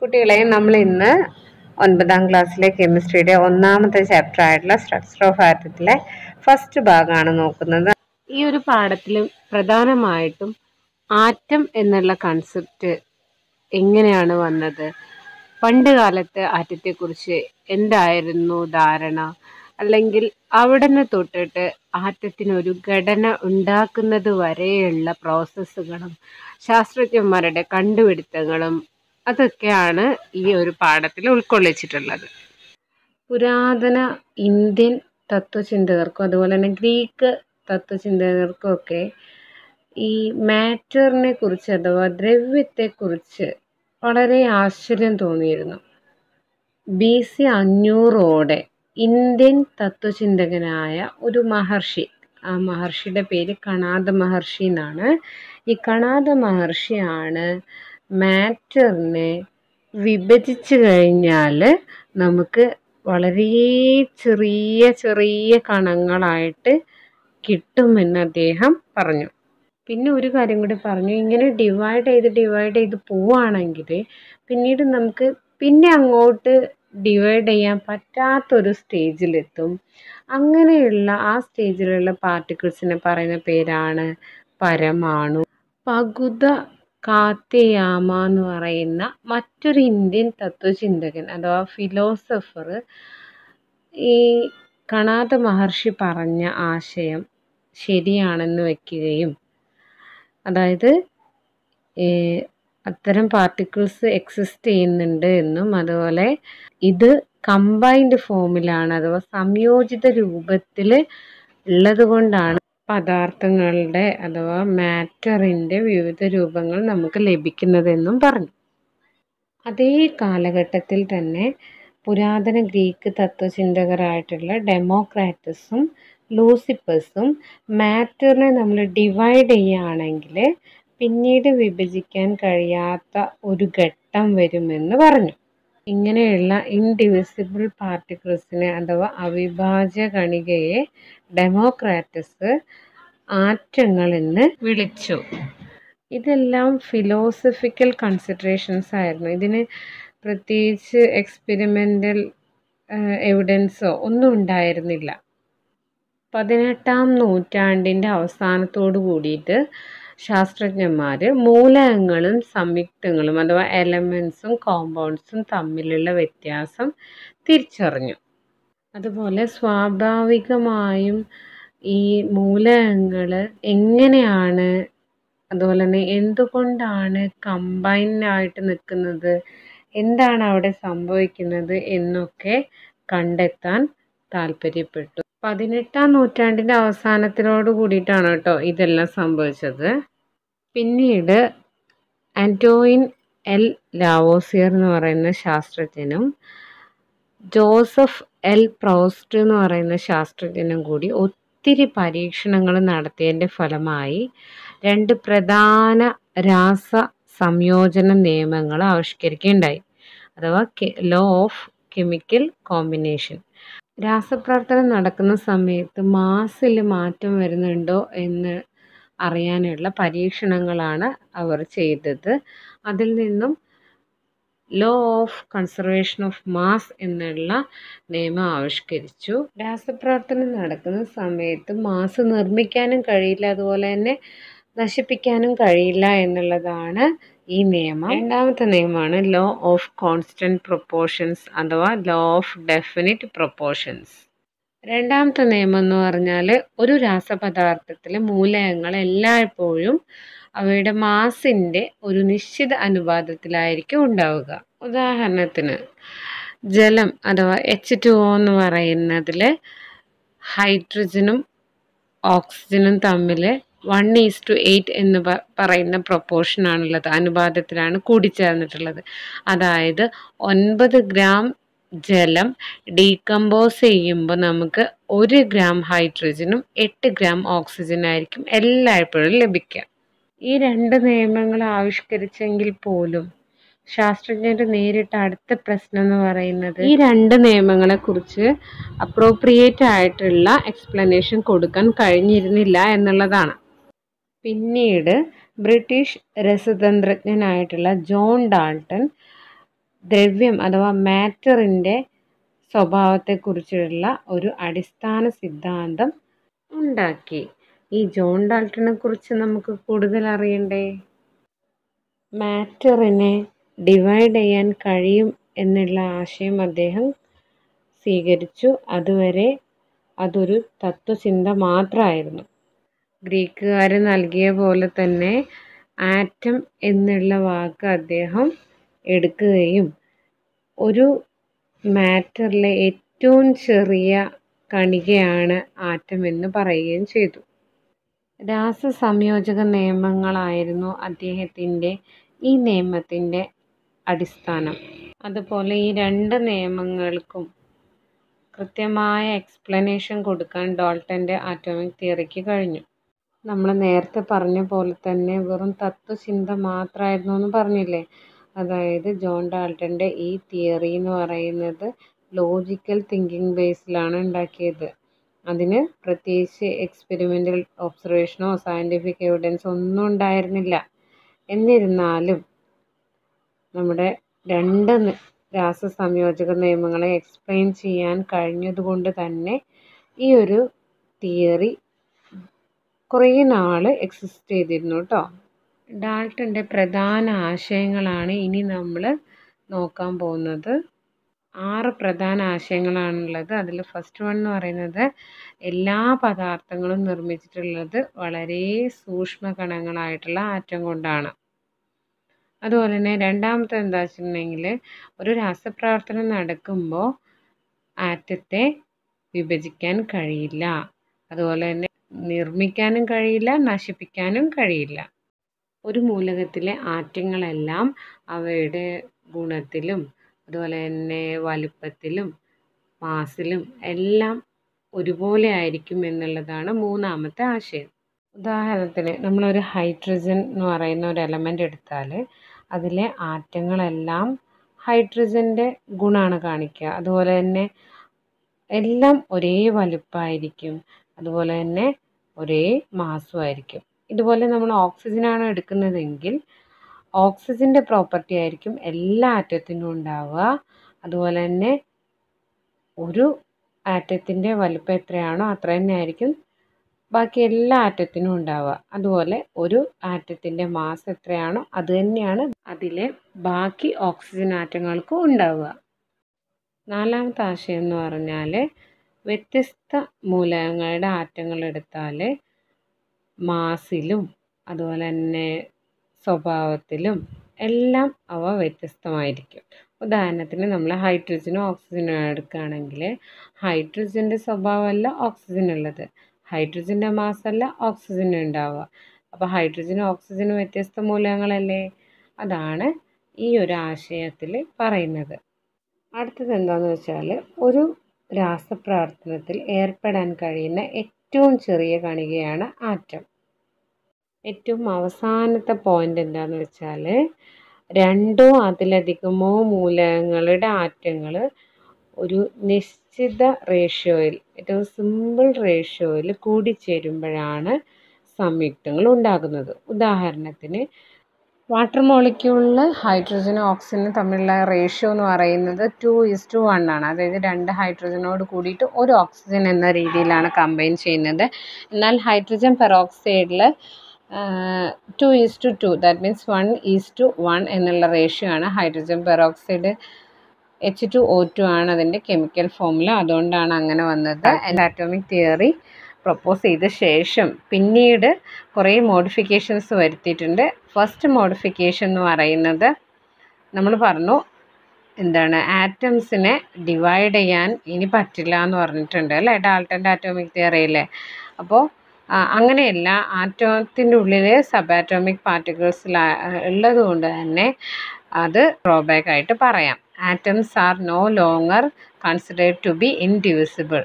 കുട്ടികളെ നമ്മൾ ഇന്ന് ഒൻപതാം ക്ലാസ്സിലെ കെമിസ്ട്രിയുടെ ഒന്നാമത്തെ ചാപ്റ്റർ ആയിട്ടുള്ള സ്ട്രക്ചർ ഓഫ് ആറ്റത്തിലെ ഫസ്റ്റ് ഭാഗമാണ് നോക്കുന്നത് ഈ ഒരു പാഠത്തിൽ പ്രധാനമായിട്ടും ആറ്റം എന്നുള്ള കൺസെപ്റ്റ് എങ്ങനെയാണ് വന്നത് പണ്ട് കാലത്ത് ആറ്റത്തെക്കുറിച്ച് എന്തായിരുന്നു ധാരണ അല്ലെങ്കിൽ അവിടെ നിന്ന് തൊട്ടിട്ട് ആറ്റത്തിനൊരു ഘടന ഉണ്ടാക്കുന്നത് വരെയുള്ള പ്രോസസ്സുകളും ശാസ്ത്രജ്ഞന്മാരുടെ കണ്ടുപിടുത്തങ്ങളും അതൊക്കെയാണ് ഈ ഒരു പാഠത്തിൽ ഉൾക്കൊള്ളിച്ചിട്ടുള്ളത് പുരാതന ഇന്ത്യൻ തത്വചിന്തകർക്കും അതുപോലെ തന്നെ ഗ്രീക്ക് തത്വചിന്തകർക്കും ഒക്കെ ഈ മാറ്ററിനെ കുറിച്ച് അഥവാ ദ്രവ്യത്തെക്കുറിച്ച് വളരെ ആശ്ചര്യം തോന്നിയിരുന്നു ബി സി അഞ്ഞൂറോടെ ഇന്ത്യൻ തത്വചിന്തകനായ ഒരു മഹർഷി ആ മഹർഷിയുടെ പേര് കണാദ മഹർഷി എന്നാണ് ഈ കണാദ മഹർഷിയാണ് മാറ്ററിനെ വിഭജിച്ചു കഴിഞ്ഞാൽ നമുക്ക് വളരെ ചെറിയ ചെറിയ കണങ്ങളായിട്ട് കിട്ടുമെന്ന് അദ്ദേഹം പറഞ്ഞു പിന്നെ ഒരു കാര്യം കൂടി പറഞ്ഞു ഇങ്ങനെ ഡിവൈഡ് ചെയ്ത് ഡിവൈഡ് ചെയ്ത് പോവുകയാണെങ്കിൽ പിന്നീട് നമുക്ക് പിന്നെ അങ്ങോട്ട് ഡിവൈഡ് ചെയ്യാൻ പറ്റാത്തൊരു സ്റ്റേജിലെത്തും അങ്ങനെയുള്ള ആ സ്റ്റേജിലുള്ള പാർട്ടിക്കിൾസിനെ പറയുന്ന പേരാണ് പരമാണു പകുത കാത്തിയാമ എന്ന് പറയുന്ന മറ്റൊരു ഇന്ത്യൻ തത്വചിന്തകൻ അഥവാ ഫിലോസഫർ ഈ കണാത മഹർഷി പറഞ്ഞ ആശയം ശരിയാണെന്ന് വയ്ക്കുകയും അതായത് അത്തരം പാർട്ടിക്കിൾസ് എക്സിസ്റ്റ് ചെയ്യുന്നുണ്ട് എന്നും അതുപോലെ ഇത് കമ്പൈൻഡ് ഫോമിലാണ് അഥവാ സംയോജിത രൂപത്തിൽ ഉള്ളത് കൊണ്ടാണ് പദാർത്ഥങ്ങളുടെ അഥവാ മാറ്ററിൻ്റെ വിവിധ രൂപങ്ങൾ നമുക്ക് ലഭിക്കുന്നതെന്നും പറഞ്ഞു അതേ കാലഘട്ടത്തിൽ തന്നെ പുരാതന ഗ്രീക്ക് തത്വചിന്തകരായിട്ടുള്ള ഡെമോക്രാറ്റസും ലൂസിപ്പസും മാറ്ററിനെ നമ്മൾ ഡിവൈഡ് ചെയ്യുകയാണെങ്കിൽ പിന്നീട് വിഭജിക്കാൻ കഴിയാത്ത ഒരു ഘട്ടം വരുമെന്ന് പറഞ്ഞു ഇങ്ങനെയുള്ള ഇൻഡിവിസിബിൾ പാർട്ടിക്കിൾസിനെ അഥവാ അവിഭാജ്യ കണികയെ ഡെമോക്രാറ്റസ് എന്ന് വിളിച്ചു ഇതെല്ലാം ഫിലോസഫിക്കൽ കൺസിഡറേഷൻസ് ആയിരുന്നു ഇതിന് പ്രത്യേകിച്ച് എക്സ്പെരിമെൻ്റൽ എവിഡൻസോ ഒന്നും ഉണ്ടായിരുന്നില്ല പതിനെട്ടാം നൂറ്റാണ്ടിൻ്റെ അവസാനത്തോടു കൂടിയിട്ട് ശാസ്ത്രജ്ഞന്മാർ മൂലകങ്ങളും സംയുക്തങ്ങളും അഥവാ എലമെൻസും കോമ്പൗണ്ട്സും തമ്മിലുള്ള വ്യത്യാസം തിരിച്ചറിഞ്ഞു അതുപോലെ സ്വാഭാവികമായും ഈ മൂലകങ്ങൾ എങ്ങനെയാണ് അതുപോലെ തന്നെ എന്തുകൊണ്ടാണ് കമ്പൈൻഡായിട്ട് നിൽക്കുന്നത് എന്താണ് അവിടെ സംഭവിക്കുന്നത് എന്നൊക്കെ കണ്ടെത്താൻ താല്പര്യപ്പെട്ടു പതിനെട്ടാം നൂറ്റാണ്ടിൻ്റെ അവസാനത്തിനോട് കൂടിയിട്ടാണ് കേട്ടോ ഇതെല്ലാം സംഭവിച്ചത് പിന്നീട് ആൻറ്റോയിൻ എൽ ലാവോസിയർ എന്ന് പറയുന്ന ശാസ്ത്രജ്ഞനും ജോസഫ് എൽ പ്രോസ്റ്റ് എന്ന് പറയുന്ന ശാസ്ത്രജ്ഞനും കൂടി ഒത്തിരി പരീക്ഷണങ്ങൾ നടത്തിയതിൻ്റെ ഫലമായി രണ്ട് പ്രധാന രാസ സംയോജന നിയമങ്ങൾ ആവിഷ്കരിക്കുകയുണ്ടായി അഥവാ ലോ ഓഫ് കെമിക്കൽ കോമ്പിനേഷൻ രാസപ്രവർത്തനം നടക്കുന്ന സമയത്ത് മാസിൽ മാറ്റം വരുന്നുണ്ടോ എന്ന് അറിയാനുള്ള പരീക്ഷണങ്ങളാണ് അവർ ചെയ്തത് അതിൽ നിന്നും law of conservation of mass എന്നുള്ള നിയമം ആവിഷ്കരിച്ചു രാസപ്രവർത്തനം നടക്കുന്ന സമയത്ത് മാസ് നിർമ്മിക്കാനും കഴിയില്ല അതുപോലെ തന്നെ നശിപ്പിക്കാനും കഴിയില്ല എന്നുള്ളതാണ് ഈ നിയമം രണ്ടാമത്തെ നിയമമാണ് ലോ ഓഫ് കോൺസ്റ്റന്റ് പ്രൊപ്പോർഷൻസ് അഥവാ ലോ ഓഫ് ഡെഫിനിറ്റ് പ്രൊപ്പോർഷൻസ് രണ്ടാമത്തെ നിയമം എന്ന് പറഞ്ഞാൽ ഒരു രാസപദാർത്ഥത്തിലെ മൂലകങ്ങൾ എല്ലായ്പ്പോഴും അവയുടെ മാസിൻ്റെ ഒരു നിശ്ചിത അനുപാതത്തിലായിരിക്കും ഉണ്ടാവുക ഉദാഹരണത്തിന് ജലം അഥവാ എച്ച് ടു ഒ എന്ന് പറയുന്നതിൽ ഹൈഡ്രജനും ഓക്സിജനും തമ്മിൽ വൺ ഈസ് ടു എയ്റ്റ് എന്ന് പറയുന്ന പ്രൊപ്പോർഷനാണുള്ളത് അനുപാതത്തിലാണ് കൂടിച്ചേർന്നിട്ടുള്ളത് അതായത് ഒൻപത് ഗ്രാം ജലം ഡീകമ്പോസ് ചെയ്യുമ്പോൾ നമുക്ക് ഒരു ഗ്രാം ഹൈഡ്രജനും എട്ട് ഗ്രാം ഓക്സിജനായിരിക്കും എല്ലായ്പ്പോഴും ലഭിക്കുക ഈ രണ്ട് നിയമങ്ങൾ ആവിഷ്കരിച്ചെങ്കിൽ പോലും ശാസ്ത്രജ്ഞർ നേരിട്ട് അടുത്ത പ്രശ്നം എന്ന് പറയുന്നത് ഈ രണ്ട് നിയമങ്ങളെ കുറിച്ച് അപ്രോപ്രിയേറ്റ് ആയിട്ടുള്ള എക്സ്പ്ലനേഷൻ കൊടുക്കാൻ കഴിഞ്ഞിരുന്നില്ല എന്നുള്ളതാണ് പിന്നീട് ബ്രിട്ടീഷ് രസതന്ത്രജ്ഞനായിട്ടുള്ള ജോൺ ഡാൾട്ടൺ ദ്രവ്യം അഥവാ മാറ്ററിൻ്റെ സ്വഭാവത്തെക്കുറിച്ചുള്ള ഒരു അടിസ്ഥാന സിദ്ധാന്തം ഉണ്ടാക്കി ഈ ജോൺ ഡാൾട്ടനെ കുറിച്ച് നമുക്ക് കൂടുതൽ അറിയണ്ടേ മാറ്ററിനെ ഡിവൈഡ് ചെയ്യാൻ കഴിയും എന്നുള്ള ആശയം അദ്ദേഹം സ്വീകരിച്ചു അതുവരെ അതൊരു തത്വചിന്ത മാത്രമായിരുന്നു ഗ്രീക്കുകാര് നൽകിയ പോലെ തന്നെ ആറ്റം എന്നുള്ള വാക്ക് അദ്ദേഹം എടുക്കുകയും ഒരു മാറ്ററിലെ ഏറ്റവും ചെറിയ കണികയാണ് ആറ്റം എന്ന് പറയുകയും ചെയ്തു രാസ സംയോജക നിയമങ്ങളായിരുന്നു അദ്ദേഹത്തിൻ്റെ ഈ നിയമത്തിൻ്റെ അടിസ്ഥാനം അതുപോലെ ഈ രണ്ട് നിയമങ്ങൾക്കും കൃത്യമായ എക്സ്പ്ലനേഷൻ കൊടുക്കാൻ ഡോൾട്ടൻ്റെ ആറ്റോമിക് തിയറിക്ക് കഴിഞ്ഞു നമ്മൾ നേരത്തെ പറഞ്ഞ പോലെ തന്നെ വെറും തത്വചിന്ത മാത്രമായിരുന്നു എന്ന് പറഞ്ഞില്ലേ അതായത് ജോൺ ഡാൾട്ടൻ്റെ ഈ തിയറി എന്ന് പറയുന്നത് ലോജിക്കൽ തിങ്കിങ് ബേസിലാണ് ഉണ്ടാക്കിയത് അതിന് പ്രത്യേകിച്ച് എക്സ്പെരിമെൻ്റൽ ഒബ്സർവേഷനോ സയൻറ്റിഫിക് എവിഡൻസ് ഒന്നും ഉണ്ടായിരുന്നില്ല എന്നിരുന്നാലും നമ്മുടെ രണ്ട് രാസ സംയോജക നിയമങ്ങളെ എക്സ്പ്ലെയിൻ ചെയ്യാൻ കഴിഞ്ഞതുകൊണ്ട് തന്നെ ഈ ഒരു തിയറി കുറേ നാൾ എക്സിസ്റ്റ് ചെയ്തിരുന്നു കേട്ടോ ഡാൾട്ടൻ്റെ പ്രധാന ആശയങ്ങളാണ് ഇനി നമ്മൾ നോക്കാൻ പോകുന്നത് ആറ് പ്രധാന ആശയങ്ങളാണുള്ളത് അതിൽ ഫസ്റ്റ് വൺ എന്ന് പറയുന്നത് എല്ലാ പദാർത്ഥങ്ങളും നിർമ്മിച്ചിട്ടുള്ളത് വളരെ സൂക്ഷ്മ കണങ്ങളായിട്ടുള്ള ആറ്റം കൊണ്ടാണ് അതുപോലെ തന്നെ രണ്ടാമത്തെ എന്താ വെച്ചിട്ടുണ്ടെങ്കിൽ ഒരു രാസപ്രവർത്തനം നടക്കുമ്പോൾ ആറ്റത്തെ വിഭജിക്കാൻ കഴിയില്ല അതുപോലെ തന്നെ നിർമ്മിക്കാനും കഴിയില്ല നശിപ്പിക്കാനും കഴിയില്ല ഒരു മൂലകത്തിലെ ആറ്റങ്ങളെല്ലാം അവയുടെ ഗുണത്തിലും അതുപോലെ തന്നെ വലുപ്പത്തിലും മാസിലും എല്ലാം ഒരുപോലെ ആയിരിക്കും എന്നുള്ളതാണ് മൂന്നാമത്തെ ആശയം ഉദാഹരണത്തിന് നമ്മളൊരു ഹൈഡ്രജൻ എന്ന് പറയുന്ന ഒരു എലമെൻ്റ് എടുത്താൽ അതിലെ ആറ്റങ്ങളെല്ലാം ഹൈഡ്രജൻ്റെ ഗുണമാണ് കാണിക്കുക അതുപോലെ തന്നെ എല്ലാം ഒരേ വലുപ്പമായിരിക്കും അതുപോലെ തന്നെ ഒരേ മാസമായിരിക്കും ഇതുപോലെ നമ്മൾ ഓക്സിജനാണ് എടുക്കുന്നതെങ്കിൽ ഓക്സിജൻ്റെ പ്രോപ്പർട്ടി ആയിരിക്കും എല്ലാ ആറ്റത്തിനും ഉണ്ടാവുക അതുപോലെ തന്നെ ഒരു ആറ്റത്തിൻ്റെ വലുപ്പം എത്രയാണോ അത്ര തന്നെ ആയിരിക്കും ബാക്കി എല്ലാ ആറ്റത്തിനും ഉണ്ടാവുക അതുപോലെ ഒരു ആറ്റത്തിൻ്റെ മാസ് എത്രയാണോ അത് തന്നെയാണ് അതിലെ ബാക്കി ഓക്സിജൻ ആറ്റങ്ങൾക്കും ഉണ്ടാവുക നാലാമത്തെ ആശയം എന്ന് പറഞ്ഞാൽ വ്യത്യസ്ത മൂലകങ്ങളുടെ ആറ്റങ്ങൾ എടുത്താൽ മാസിലും അതുപോലെ തന്നെ സ്വഭാവത്തിലും എല്ലാം അവ വ്യത്യസ്തമായിരിക്കും ഉദാഹരണത്തിന് നമ്മൾ ഹൈഡ്രജനും ഓക്സിജനും എടുക്കുകയാണെങ്കിൽ ഹൈഡ്രജൻ്റെ സ്വഭാവമല്ല ഓക്സിജൻ ഉള്ളത് ഹൈഡ്രജൻ്റെ മാസമല്ല ഓക്സിജനും ഉണ്ടാവുക അപ്പോൾ ഹൈഡ്രജനും ഓക്സിജനും വ്യത്യസ്ത മൂലകങ്ങളല്ലേ അതാണ് ഈ ഒരു ആശയത്തിൽ പറയുന്നത് അടുത്തത് എന്താണെന്ന് വെച്ചാൽ ഒരു രാസപ്രവർത്തനത്തിൽ ഏർപ്പെടാൻ കഴിയുന്ന ഏറ്റവും ചെറിയ കണികയാണ് ആറ്റം ഏറ്റവും അവസാനത്തെ പോയിന്റ് എന്താന്ന് വെച്ചാൽ രണ്ടോ അതിലധികമോ മൂലകങ്ങളുടെ ആറ്റങ്ങൾ ഒരു നിശ്ചിത റേഷ്യോയിൽ ഏറ്റവും സിമ്പിൾ റേഷ്യോയിൽ കൂടിച്ചേരുമ്പോഴാണ് സംയുക്തങ്ങൾ ഉണ്ടാകുന്നത് ഉദാഹരണത്തിന് വാട്ടർ മോളിക്യൂളിൽ ഹൈഡ്രജനും ഓക്സിജനും തമ്മിലുള്ള റേഷ്യോ എന്ന് പറയുന്നത് ടു ഇസ് ടു വൺ ആണ് അതായത് രണ്ട് ഹൈഡ്രജനോട് കൂടിയിട്ട് ഒരു ഓക്സിജൻ എന്ന രീതിയിലാണ് കമ്പൈൻ ചെയ്യുന്നത് എന്നാൽ ഹൈഡ്രജൻ പെറോക്സൈഡിൽ two is two two that means one is two one എന്നുള്ള റേഷ്യോ ആണ് hydrogen peroxide H two O two ആണ് അതിൻ്റെ കെമിക്കൽ ഫോമിൽ അതുകൊണ്ടാണ് അങ്ങനെ വന്നത് ആറ്റോമിക് തിയറി പ്രപ്പോസ് ചെയ്ത ശേഷം പിന്നീട് കുറേ മോഡിഫിക്കേഷൻസ് വരുത്തിയിട്ടുണ്ട് ഫസ്റ്റ് മോഡിഫിക്കേഷൻ എന്ന് പറയുന്നത് നമ്മൾ പറഞ്ഞു എന്താണ് ആറ്റംസിനെ ഡിവൈഡ് ചെയ്യാൻ ഇനി പറ്റില്ല എന്ന് പറഞ്ഞിട്ടുണ്ട് അല്ലേ ഡാൾട്ടൻ്റെ ആറ്റോമിക് തിയറിയിലെ അപ്പോൾ അങ്ങനെയല്ല ആറ്റോത്തിൻ്റെ ഉള്ളിൽ സബ് ആറ്റോമിക് പാർട്ടിക്കിൾസിൽ ഉള്ളത് കൊണ്ട് തന്നെ അത് ഡ്രോബാക്കായിട്ട് ആയിട്ട് പറയാം atoms are no longer considered to be indivisible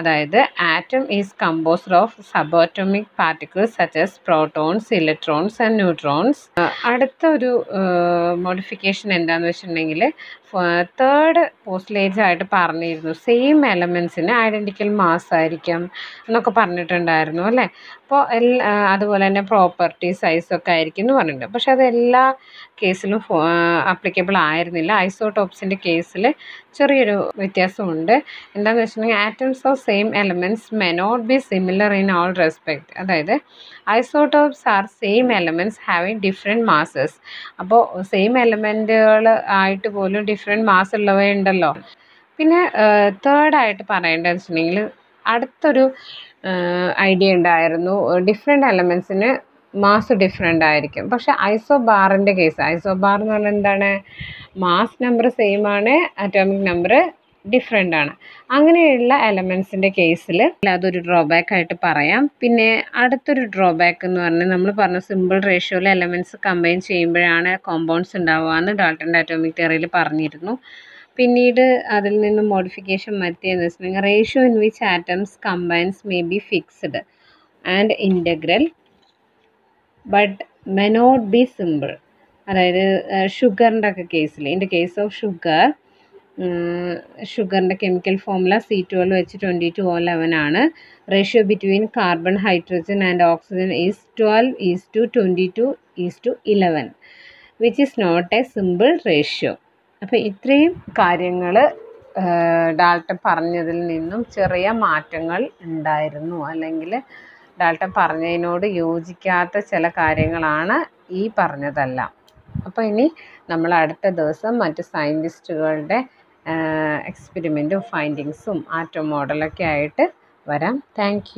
അതായത് atom is composed of subatomic particles such as protons electrons and neutrons അടുത്ത ഒരു മോഡിഫിക്കേഷൻ എന്താണെന്ന് വെച്ചിട്ടുണ്ടെങ്കിൽ തേർഡ് പോസ്റ്റ്ലേജ് ആയിട്ട് പറഞ്ഞിരുന്നു സെയിം എലമെൻസിന് ഐഡൻറ്റിക്കൽ മാസ് ആയിരിക്കും എന്നൊക്കെ പറഞ്ഞിട്ടുണ്ടായിരുന്നു അല്ലേ അപ്പോൾ എല്ലാ അതുപോലെ തന്നെ പ്രോപ്പർട്ടി സൈസൊക്കെ ആയിരിക്കും എന്ന് പറഞ്ഞിട്ടുണ്ട് പക്ഷേ അത് എല്ലാ കേസിലും അപ്ലിക്കബിൾ ആയിരുന്നില്ല ഐസോടോപ്സിൻ്റെ കേസിൽ ചെറിയൊരു വ്യത്യാസമുണ്ട് എന്താണെന്ന് വെച്ചിട്ടുണ്ടെങ്കിൽ atoms of same elements may not be similar in all respect അതായത് isotopes are same elements having different masses അപ്പോൾ സെയിം എലമെൻറ്റുകൾ ആയിട്ട് പോലും ഡിഫറെൻറ്റ് മാസ് ഉള്ളവയുണ്ടല്ലോ പിന്നെ തേർഡായിട്ട് പറയേണ്ടതെന്ന് വെച്ചിട്ടുണ്ടെങ്കിൽ അടുത്തൊരു ഐഡിയ ഉണ്ടായിരുന്നു ഡിഫറെൻറ്റ് എലമെൻസിന് മാസ് ഡിഫറെൻ്റ് ആയിരിക്കും പക്ഷേ ഐസോ ബാറിൻ്റെ കേസ് ഐസോ ബാർ എന്ന് പറഞ്ഞാൽ എന്താണ് മാസ് നമ്പർ സെയിം ആണ് അറ്റോമിക് നമ്പർ ഡിഫറെൻ്റ് ആണ് അങ്ങനെയുള്ള എലമെൻസിൻ്റെ കേസിൽ അതൊരു ഡ്രോബാക്ക് ആയിട്ട് പറയാം പിന്നെ അടുത്തൊരു ഡ്രോബാക്ക് എന്ന് പറഞ്ഞാൽ നമ്മൾ പറഞ്ഞ സിമ്പിൾ റേഷ്യോയിൽ എലമെൻസ് കമ്പൈൻ ചെയ്യുമ്പോഴാണ് കോമ്പൗണ്ട്സ് ഉണ്ടാവുക എന്ന് ഡാൾട്ടൻ്റെ അറ്റോമിക് തിയറിയിൽ പറഞ്ഞിരുന്നു പിന്നീട് അതിൽ നിന്ന് മോഡിഫിക്കേഷൻ മാറ്റിയെന്ന് വെച്ചിട്ടുണ്ടെങ്കിൽ ratio in which atoms combines may be fixed and integral but may not be simple അതായത് ഷുഗറിൻ്റെ ഒക്കെ കേസിൽ in the case of sugar ഷുഗറിൻ്റെ കെമിക്കൽ ഫോമുല സി ട്വൽവ് വെച്ച് ട്വൻറ്റി ടു ഓ ലെവൻ ആണ് ratio between carbon hydrogen and oxygen is twelve is to twenty two is to eleven which is not a simple ratio അപ്പോൾ ഇത്രയും കാര്യങ്ങൾ ഡാൽട്ട പറഞ്ഞതിൽ നിന്നും ചെറിയ മാറ്റങ്ങൾ ഉണ്ടായിരുന്നു അല്ലെങ്കിൽ ഡാൽട്ട പറഞ്ഞതിനോട് യോജിക്കാത്ത ചില കാര്യങ്ങളാണ് ഈ പറഞ്ഞതെല്ലാം അപ്പോൾ ഇനി നമ്മൾ അടുത്ത ദിവസം മറ്റ് സയൻറ്റിസ്റ്റുകളുടെ എക്സ്പെരിമെൻറ്റും ഫൈൻഡിങ്സും ആറ്റം മോഡലൊക്കെ ആയിട്ട് വരാം താങ്ക്